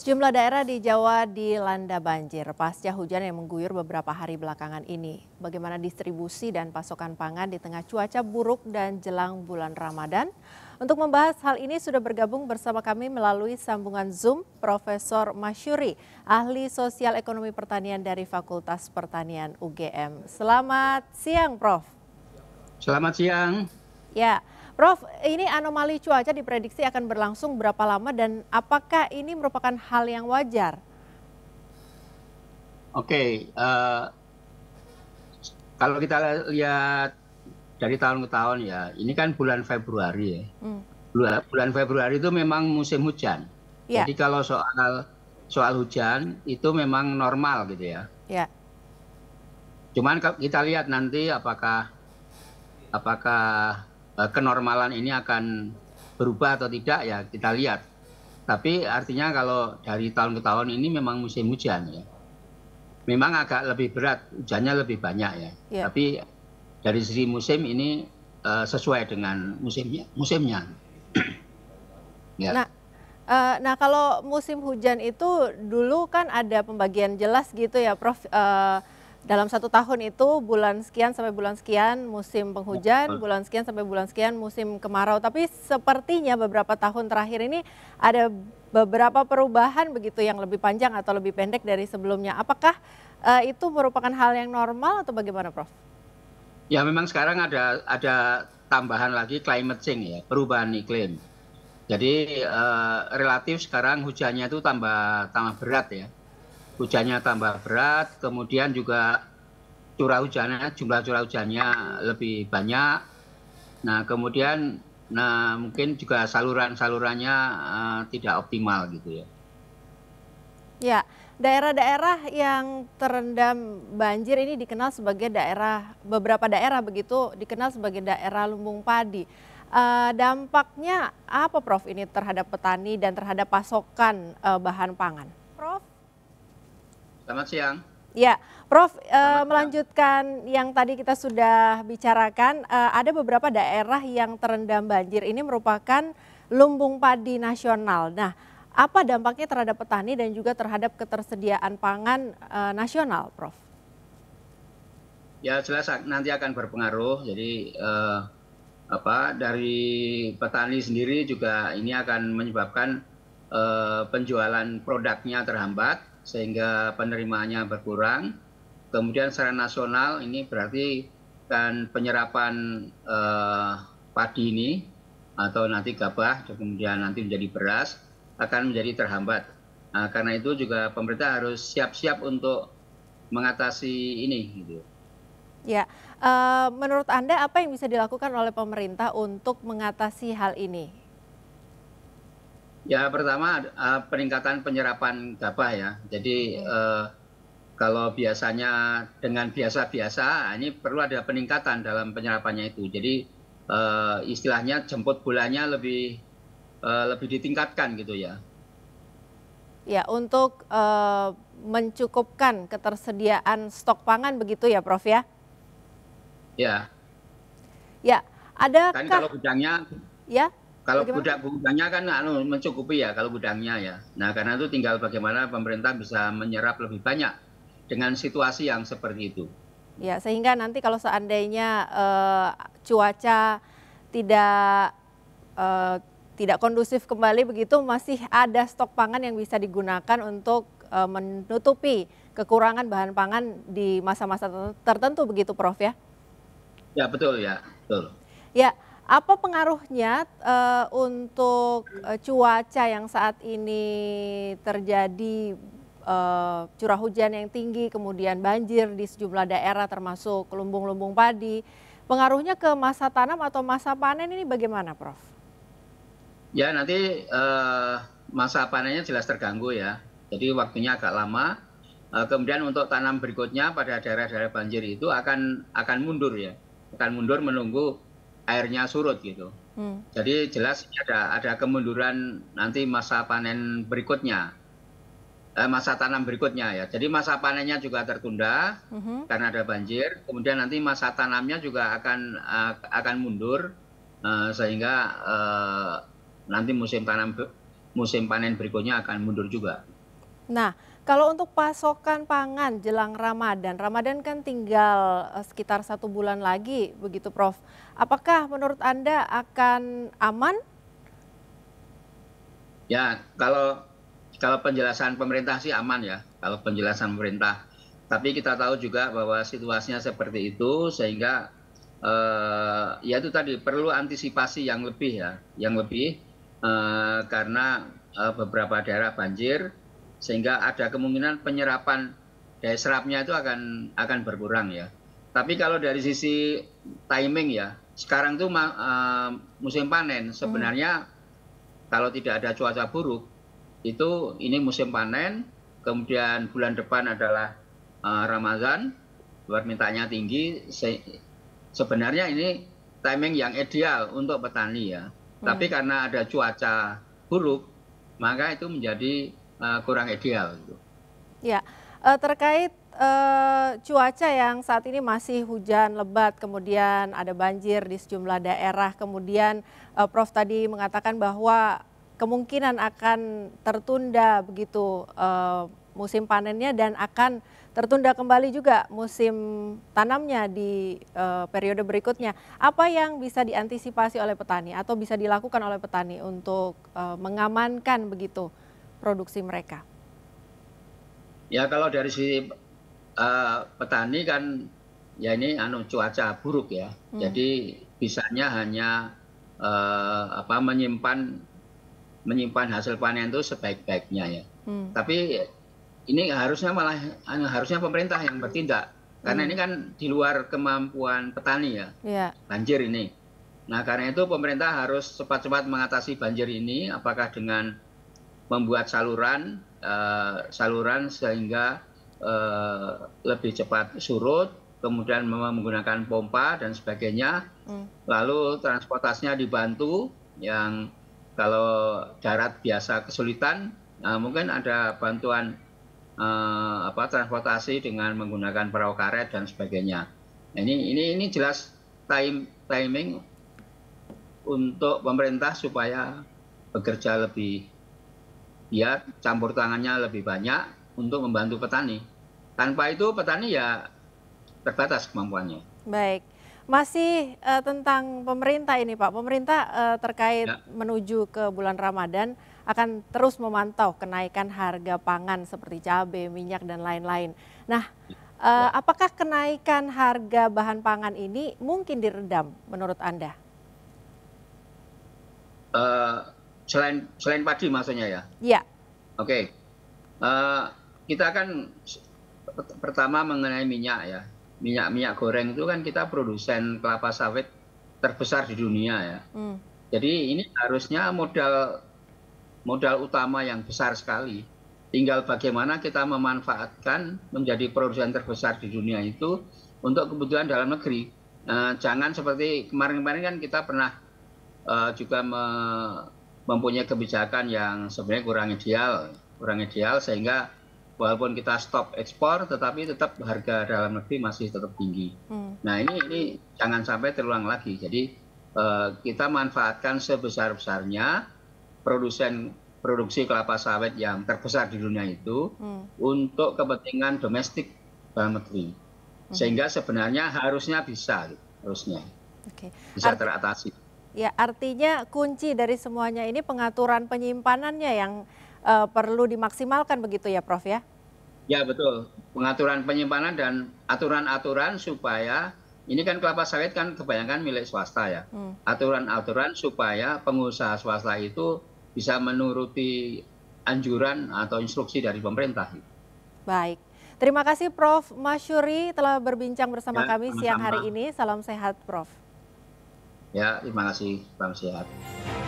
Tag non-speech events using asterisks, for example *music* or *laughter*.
Sejumlah daerah di Jawa dilanda banjir pasca hujan yang mengguyur beberapa hari belakangan ini. Bagaimana distribusi dan pasokan pangan di tengah cuaca buruk dan jelang bulan Ramadan? Untuk membahas hal ini sudah bergabung bersama kami melalui sambungan Zoom Profesor Masyuri, ahli sosial ekonomi pertanian dari Fakultas Pertanian UGM. Selamat siang, Prof. Selamat siang. Ya, Prof, ini anomali cuaca diprediksi akan berlangsung berapa lama dan apakah ini merupakan hal yang wajar? Oke, okay, uh, eh, kalau kita lihat dari tahun ke tahun ya, ini kan bulan Februari ya. Hmm. Bulan, Februari itu memang musim hujan. Yeah. Jadi kalau soal soal hujan itu memang normal gitu ya. Yeah. Cuman kita lihat nanti apakah apakah Eh, kenormalan ini akan berubah atau tidak ya kita lihat. Tapi artinya kalau dari tahun ke tahun ini memang musim hujan ya. Memang agak lebih berat, hujannya lebih banyak ya. Yeah. Tapi dari sisi musim ini uh, sesuai dengan musimnya. musimnya. *clears throat* ya. Nah, uh, nah kalau musim hujan itu dulu kan ada pembagian jelas gitu ya, Prof. Uh, dalam satu tahun itu bulan sekian sampai bulan sekian musim penghujan, bulan sekian sampai bulan sekian musim kemarau. Tapi sepertinya beberapa tahun terakhir ini ada beberapa perubahan begitu yang lebih panjang atau lebih pendek dari sebelumnya. Apakah uh, itu merupakan hal yang normal atau bagaimana, Prof? Ya memang sekarang ada ada tambahan lagi climate change ya, perubahan iklim. Jadi uh, relatif sekarang hujannya itu tambah tambah berat ya hujannya tambah berat, kemudian juga curah hujannya jumlah curah hujannya lebih banyak. Nah, kemudian nah mungkin juga saluran-salurannya uh, tidak optimal gitu ya. Ya, daerah-daerah yang terendam banjir ini dikenal sebagai daerah beberapa daerah begitu dikenal sebagai daerah lumbung padi. Uh, dampaknya apa Prof ini terhadap petani dan terhadap pasokan uh, bahan pangan? Selamat siang. Ya, Prof, eh, melanjutkan yang tadi kita sudah bicarakan, eh, ada beberapa daerah yang terendam banjir. Ini merupakan lumbung padi nasional. Nah, apa dampaknya terhadap petani dan juga terhadap ketersediaan pangan eh, nasional, Prof? Ya, jelas nanti akan berpengaruh. Jadi apa dari petani sendiri juga ini akan menyebabkan penjualan produknya terhambat sehingga penerimaannya berkurang. Kemudian secara nasional ini berarti kan penyerapan eh, padi ini atau nanti gabah kemudian nanti menjadi beras akan menjadi terhambat. Nah, karena itu juga pemerintah harus siap-siap untuk mengatasi ini gitu. Ya, uh, menurut Anda apa yang bisa dilakukan oleh pemerintah untuk mengatasi hal ini? ya pertama eh, peningkatan penyerapan gabah ya jadi iya. eh, kalau biasanya dengan biasa biasa ah, ini perlu ada peningkatan dalam penyerapannya itu jadi eh, istilahnya jemput bolanya lebih lebih ditingkatkan gitu ya ya untuk uh, mencukupkan ketersediaan stok pangan begitu ya Prof ya ya ya ada kan kalau gudangnya ya kalau gudang gudangnya kan anu, mencukupi ya kalau gudangnya ya. Nah karena itu tinggal bagaimana pemerintah bisa menyerap lebih banyak dengan situasi yang seperti itu. Ya sehingga nanti kalau seandainya uh, cuaca tidak uh, tidak kondusif kembali begitu masih ada stok pangan yang bisa digunakan untuk uh, menutupi kekurangan bahan pangan di masa-masa tertentu begitu Prof ya. Ya betul ya betul. Ya. Apa pengaruhnya uh, untuk eh, cuaca yang saat ini terjadi uh, curah hujan yang tinggi, kemudian banjir di sejumlah daerah termasuk lumbung-lumbung padi, pengaruhnya ke masa tanam atau masa panen ini bagaimana, Prof? Ya nanti uh, masa panennya jelas terganggu ya, jadi waktunya agak lama. Uh, kemudian untuk tanam berikutnya pada daerah-daerah banjir itu akan akan mundur ya, akan mundur menunggu airnya surut gitu. Hmm. Jadi jelas ada ada kemunduran nanti masa panen berikutnya, eh, masa tanam berikutnya ya. Jadi masa panennya juga tertunda hmm. karena ada banjir. Kemudian nanti masa tanamnya juga akan eh, akan mundur uh, sehingga uh, nanti musim tanam musim panen berikutnya akan mundur juga. Nah, kalau untuk pasokan pangan jelang Ramadan, Ramadan kan tinggal eh, sekitar satu bulan lagi, begitu Prof. Apakah menurut Anda akan aman? Ya, kalau kalau penjelasan pemerintah sih aman ya, kalau penjelasan pemerintah. Tapi kita tahu juga bahwa situasinya seperti itu, sehingga eh, ya itu tadi perlu antisipasi yang lebih ya, yang lebih eh, karena eh, beberapa daerah banjir sehingga ada kemungkinan penyerapan daya serapnya itu akan akan berkurang ya. Tapi kalau dari sisi timing ya, sekarang itu uh, eh, musim panen hmm. sebenarnya hmm. kalau tidak ada cuaca buruk itu ini musim panen, kemudian bulan depan adalah uh, Ramadan, permintaannya tinggi. Se sebenarnya ini timing yang ideal untuk petani ya. Hmm. Tapi karena ada cuaca buruk, maka itu menjadi Eh, kurang ideal. Gitu. Ya, eh, terkait eh, cuaca yang saat ini masih hujan lebat, kemudian ada banjir di sejumlah daerah, kemudian Prof tadi mengatakan bahwa kemungkinan akan tertunda begitu musim panennya dan akan tertunda kembali juga musim tanamnya di uh, periode berikutnya. Apa yang bisa diantisipasi oleh petani atau bisa dilakukan oleh petani untuk uh, mengamankan begitu? produksi mereka? Ya kalau dari sisi uh, petani kan ya ini anu cuaca buruk ya. Hmm. Jadi bisanya hanya uh, apa menyimpan menyimpan hasil panen itu sebaik-baiknya ya. Hmm. Tapi ini harusnya malah anu, harusnya pemerintah yang bertindak karena hmm. ini kan di luar kemampuan petani ya. Yeah. Banjir ini. Nah, karena itu pemerintah harus cepat-cepat mengatasi banjir ini apakah dengan membuat saluran eh, saluran sehingga eh, lebih cepat surut kemudian menggunakan pompa dan sebagainya hmm. lalu transportasinya dibantu yang kalau darat biasa kesulitan uh, mungkin ada bantuan apa transportasi dengan menggunakan perahu karet dan sebagainya nah, ini ini ini jelas time timing untuk pemerintah supaya bekerja lebih dia campur tangannya lebih banyak untuk membantu petani. Tanpa itu petani ya terbatas kemampuannya. Baik. Masih uh, tentang pemerintah ini Pak. Pemerintah uh, terkait ya. menuju ke bulan Ramadan akan terus memantau kenaikan harga pangan seperti cabai, minyak dan lain-lain. Nah, uh, ya. apakah kenaikan harga bahan pangan ini mungkin diredam menurut Anda? Uh, selain selain padi maksudnya ya? Iya. Oke. Okay. Uh, eh, kita kan pertama mengenai minyak ya. Minyak minyak goreng itu kan kita produsen kelapa sawit terbesar di dunia ya. Hmm. Jadi ini harusnya modal modal utama yang besar sekali. Tinggal bagaimana kita memanfaatkan menjadi produsen terbesar di dunia itu untuk kebutuhan dalam negeri. Uh, jangan seperti kemarin-kemarin kan kita pernah uh, juga me mempunyai kebijakan yang sebenarnya kurang ideal, kurang ideal sehingga walaupun kita stop ekspor tetapi tetap harga dalam negeri masih tetap tinggi. Hmm. Nah, ini ini jangan sampai terulang lagi. Jadi eh, kita manfaatkan sebesar-besarnya produsen produksi kelapa sawit yang terbesar di dunia itu hmm. untuk kepentingan domestik dalam negeri. Hmm. Sehingga sebenarnya harusnya bisa harusnya. Okay. Bisa teratasi. Ya, artinya kunci dari semuanya ini pengaturan penyimpanannya yang uh, perlu dimaksimalkan begitu ya, Prof ya? Ya betul, pengaturan penyimpanan dan aturan-aturan supaya ini kan kelapa sawit kan kebanyakan milik swasta ya. Hmm. Aturan-aturan hmm. supaya pengusaha swasta itu bisa menuruti anjuran atau instruksi dari pemerintah. Baik. Terima kasih Prof. Masyuri telah berbincang bersama ya, kami siang sama. hari ini. Salam sehat Prof. Ya, terima kasih. bang sehat.